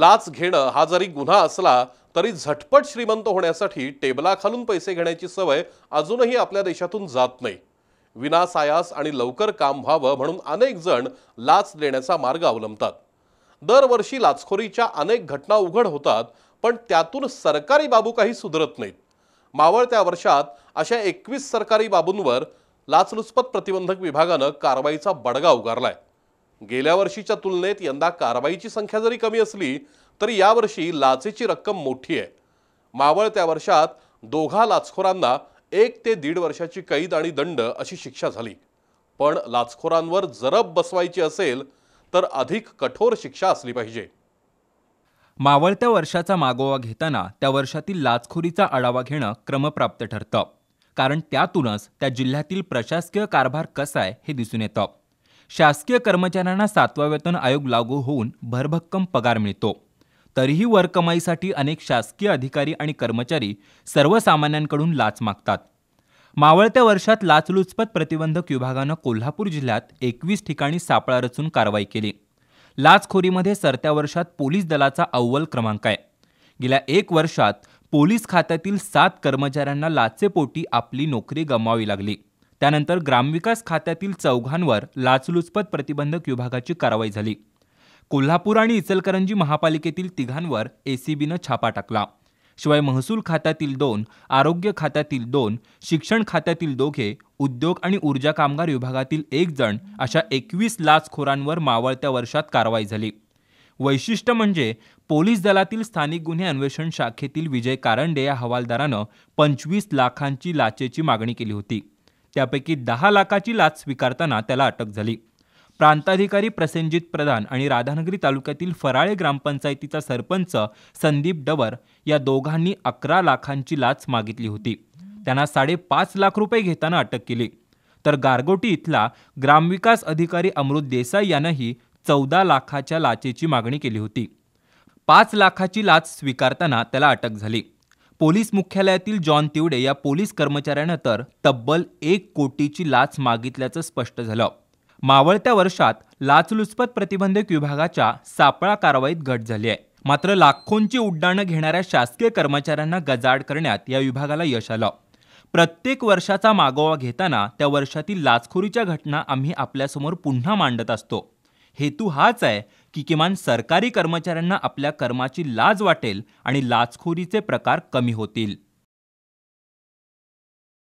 लाच घेणं हा जरी गुन्हा असला तरी झटपट श्रीमंत होण्यासाठी टेबलाखालून पैसे घेण्याची सवय अजूनही आपल्या देशातून जात नाही विनासायास आणि लवकर काम व्हावं म्हणून अनेक जण लाच देण्याचा मार्ग अवलंबतात दरवर्षी लाचखोरीच्या अनेक घटना उघड होतात पण त्यातून सरकारी बाबू काही सुधरत नाहीत मावळ त्या वर्षात अशा एकवीस सरकारी बाबूंवर लाचलुचपत प्रतिबंधक विभागानं कारवाईचा बडगा उगारलाय गेल्या वर्षीच्या तुलनेत यंदा कारवाईची संख्या जरी कमी असली तरी यावर्षी लाचेची रक्कम मोठी आहे मावळ त्या वर्षात दोघा लाचखोरांना एक ते दीड वर्षाची कैद आणि दंड अशी शिक्षा झाली पण लाचखोरांवर जरब बसवायची असेल तर अधिक कठोर शिक्षा असली पाहिजे मावळत्या वर्षाचा मागोवा घेताना त्या वर्षातील लाचखोरीचा आढावा घेणं क्रमप्राप्त ठरतं कारण त्यातूनच त्या जिल्ह्यातील प्रशासकीय कारभार कसा आहे हे दिसून येतं शासकीय कर्मचाऱ्यांना सातवा वेतन आयोग लागू होऊन भरभक्कम पगार मिळतो तरीही वरकमाईसाठी अनेक शासकीय अधिकारी आणि कर्मचारी सर्वसामान्यांकडून लाच मागतात मावळत्या वर्षात लाचलुचपत प्रतिबंधक विभागानं कोल्हापूर जिल्ह्यात एकवीस ठिकाणी सापळा रचून कारवाई केली लाचखोरीमध्ये सरत्या वर्षात पोलीस दलाचा अव्वल क्रमांक आहे गेल्या एक वर्षात पोलीस खात्यातील सात कर्मचाऱ्यांना लाचेपोटी आपली नोकरी गमावी लागली त्यानंतर ग्रामविकास खात्यातील चौघांवर लाचलुचपत प्रतिबंधक विभागाची कारवाई झाली कोल्हापूर आणि इचलकरंजी महापालिकेतील तिघांवर एसीबीनं छापा टाकला शिवाय महसूल खात्यातील दोन आरोग्य खात्यातील दोन शिक्षण खात्यातील दोघे उद्योग आणि ऊर्जा कामगार विभागातील एक जण अशा एकवीस लाचखोरांवर मावळत्या वर्षात कारवाई झाली वैशिष्ट्य म्हणजे पोलीस दलातील स्थानिक गुन्हे अन्वेषण शाखेतील विजय कारंडे या हवालदारानं पंचवीस लाखांची लाचेची मागणी केली होती त्यापैकी दहा लाखाची लाच स्वीकारताना त्याला अटक झाली प्रांताधिकारी प्रसेनजित प्रधान आणि राधानगरी तालुक्यातील फराळे ग्रामपंचायतीचा सरपंच संदीप डवर या दोघांनी अकरा लाखांची लाच मागितली होती त्यांना साडेपाच लाख रुपये घेताना अटक केली तर गारगोटी इथला ग्रामविकास अधिकारी अमृत देसाई यांनाही चौदा लाखाच्या लाचेची मागणी केली होती पाच लाखाची लाच स्वीकारताना त्याला अटक झाली पोलीस मुख्यालयातील जॉन तिवडे या पोलीस कर्मचाऱ्यानं तर तब्बल एक कोटीची लाच मागितल्याचं स्पष्ट झालं मावळत्या वर्षात लाचलुचपत प्रतिबंधक विभागाच्या सापळा कारवाईत घट झाली आहे मात्र लाखोंची उड्डाणं घेणाऱ्या शासकीय कर्मचाऱ्यांना गजाड करण्यात या विभागाला यश आलं प्रत्येक वर्षाचा मागोवा घेताना त्या वर्षातील लाचखोरीच्या घटना आम्ही आपल्यासमोर पुन्हा मांडत असतो हेतू हाच आहे की किमान सरकारी कर्मचाऱ्यांना आपल्या कर्माची लाज वाटेल आणि लाचखोरीचे प्रकार कमी होतील